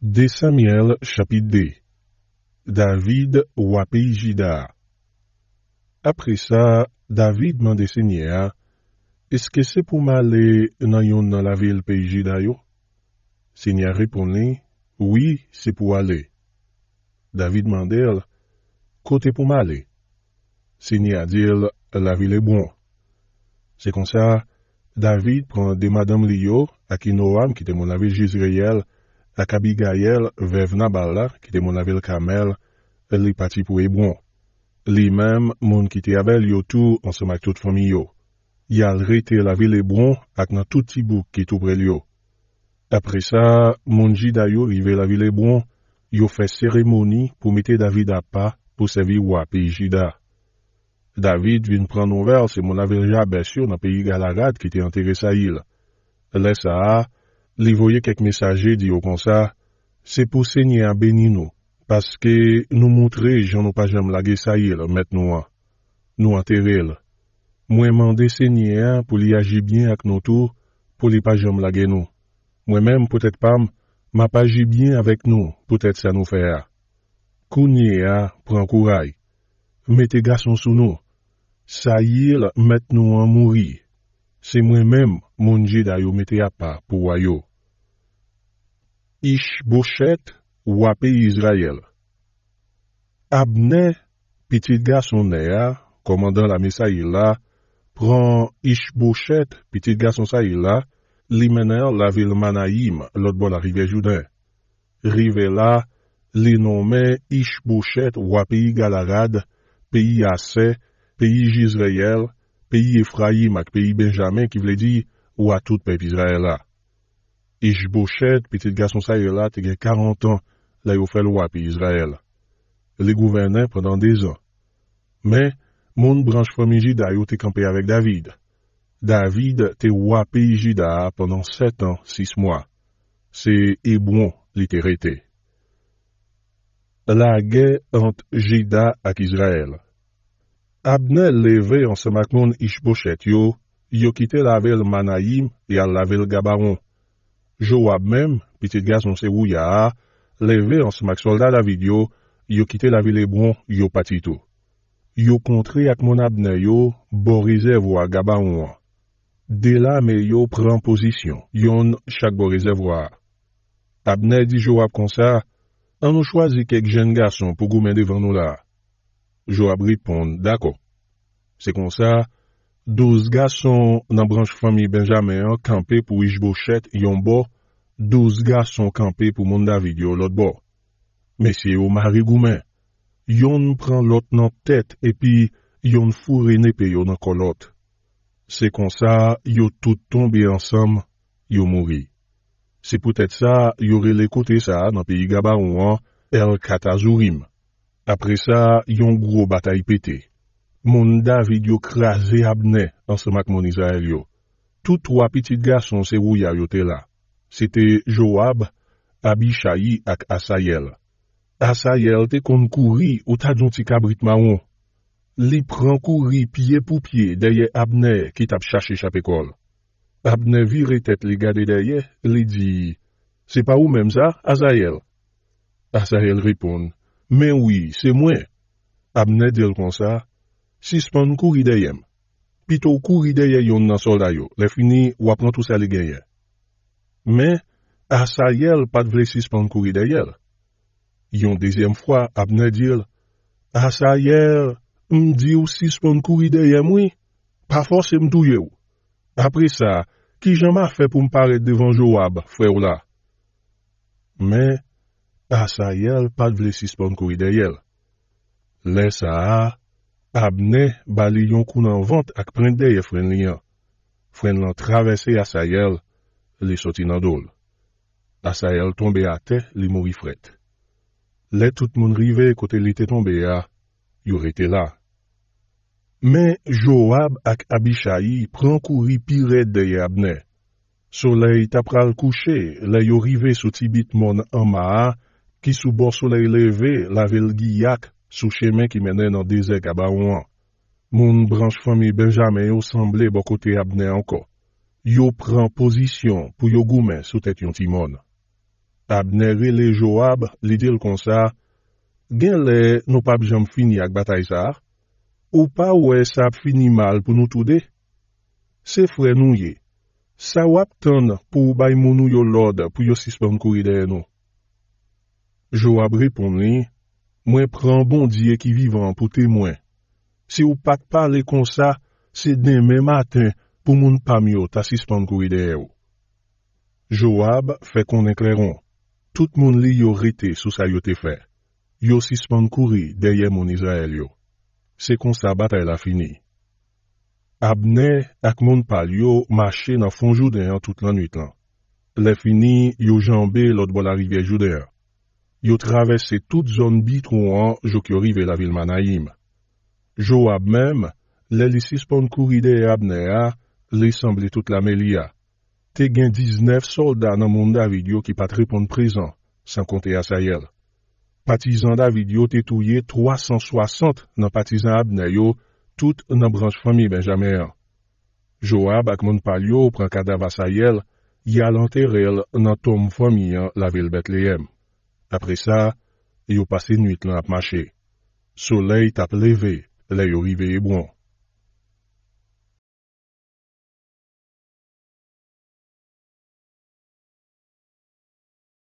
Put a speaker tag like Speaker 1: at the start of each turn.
Speaker 1: De Samuel, chapitre David ou Jida. Après ça, David à Seigneur, est-ce que c'est pour m'aller dans la ville pays Jida Seigneur répondit, oui, c'est pour aller. David mandel, côté pour m'aller. Seigneur dit, la ville est bon. C'est comme ça, David prend des madame Lio, à qui Noam, qui était mon avis Jisraël, la kabiga yel vev na bal la, ki te moun la vil kamel, li pati pou ebron. Li mem, moun ki te yabel yo tou ansa mak tout fomi yo. Yal rete la vil ebron, ak nan tout ti bouk ki tou brel yo. Apre sa, moun jida yo rive la vil ebron, yo fe seremoni pou mete Davida pa pou sevi wapi e jida. David vin pran nouvel se moun la vil jabes yo nan peyi galagat ki te enteresa il. Le sa a, Li voye kek mesaje di yo kon sa, se pou senye a beni nou, paske nou moutre jan nou pajam lage sa yil met nou an. Nou an teril. Mwen mande senye a pou li aji bien ak nou tou, pou li pajam lage nou. Mwen men, pwetet pam, ma paji bien avèk nou, pwetet sa nou fè a. Kounye a, pran kou ray. Mete gason sou nou. Sa yil met nou an mouri. Se mwen men, moun jida yo mete a pa pou wayo. ish wapè Israel. israël Petit petit garçon néa, commandant la mesa prend pran petit petit garçon sa ila, li mener la Manaïm, l'autre bord de la Rivière là, Rive nommer li ou à pays Galarad, pays Assé, pays Jisraël, pays Ephraïm avec pays Benjamin dire ou à tout peuple israël là. Ishbochet, petit garçon sa yo la, te gen 40 ans fait yo fèl wapi Il Li gouvernè pendant des ans. Mais, mon branche fami jida a te campé avec David. David te wapi jida pendant 7 ans, 6 mois. C'est bon, li La guerre entre jida et Israël. Abner levé en ce moment ishbochet yo, yo kite lavel Manaim et la lavel Gabaron. Jo wap mem, pitit gason se wou ya a, leve an smak solda la vid yo, yo kite la vil e bon, yo pati tou. Yo kontri ak mon abne yo, borize vwa gaba ou an. De la me yo pren posisyon, yon chak borize vwa. Abne di jo wap konsa, an nou chwazi kek jen gason pou gou men devan nou la. Jo wap ripon, dako. Se konsa, 12 ga son nan branj fami Benjamin kampe pou Ijbochet yon bo, 12 ga son kampe pou Mondavid yo lot bo. Mesye yo Mari Goumen, yon pran lot nan tet epi yon fure nepe yo nan kolot. Se kon sa, yo tout tombe ansam, yo mori. Se pwetet sa, yore lekote sa nan piyi Gabarouan, El Katazourim. Apre sa, yon gro batay pete. Moun da vidyo kraze abne ansemak moun Izael yo. Tout wapitit ga son se wou ya yote la. Sete Joab, Abishayi ak Asayel. Asayel te kon kouri ou ta jonti kabrit ma wou. Li pran kouri piye pou piye deye abne kit ap chache chap ekol. Abne vire tet li gade deye, li di, Se pa ou menm za, Asayel? Asayel ripon, Men wii, se mwen. Abne del kon sa, Sispon kou rideyem. Pito kou rideyem yon nan soldayou. Le fini, wap nan tous aligeye. Me, asayel pat vle sispon kou rideyel. Yon dezyem fwa, apne dir, Asayel, m di ou sispon kou rideyem wii? Pa fos emdouye ou. Apre sa, ki jama fe pou m paret devan jo wab, fwe ou la. Me, asayel pat vle sispon kou rideyel. Le sa a, Abne, bali yon kounan vant ak prende ye fwen liyan. Fwen lan travese asayel, li soti nan dol. Asayel tombe ate, li mou ifret. Le tout moun rive kote li te tombe ya, yor ete la. Men, Joab ak Abishayi prankou ripire deye abne. Solei tapral kouche, le yor rive soti bit moun amaa, ki sou bon solei leve lavel giyak, sou chemen ki menen an dezek a ba ouan. Moun branj fami Benjame yo sanble bo kote abne anko. Yo pran pozisyon pou yo goumen sou tet yon timon. Abne rele Joab li dil kon sa, gen le nou pap jom fini ak batay sa, ou pa ou e sa ap fini mal pou nou tou de? Se fwe nou ye, sa wap ton pou bay moun yo lod pou yo sispan kou ide eno. Joab ripon li, Mwen pran bon diye ki vivan pou te mwen. Se ou pak pali kon sa, se den men maten pou moun pa myo ta sispankuri deye ou. Joab fe kon enkleron. Tout moun li yo rete sou sa yo te fe. Yo sispankuri deye moun Israel yo. Se kon sa batay la fini. Abne ak moun pal yo mache nan fon jude an tout lan nwit lan. Le fini yo janbe lot bol a rivye jude an. Yo travesse tout zon bi trouan jok yo rive la vil manayim. Joab mem, lè lisis pon kouride e abne a, lè sanble tout la melia. Te gen diznef solda nan moun David yo ki pat repon prezan, san konte a sayel. Patizan David yo te touye 360 nan patizan abne yo, tout nan branj fomi ben jame an. Joab ak moun pal yo pran kadav a sayel, yal anter el nan tom fomi an la vil bet lehem. Apre sa, yo pase nwit lan ap mache. Soleil tap leve, le yo vive e bon.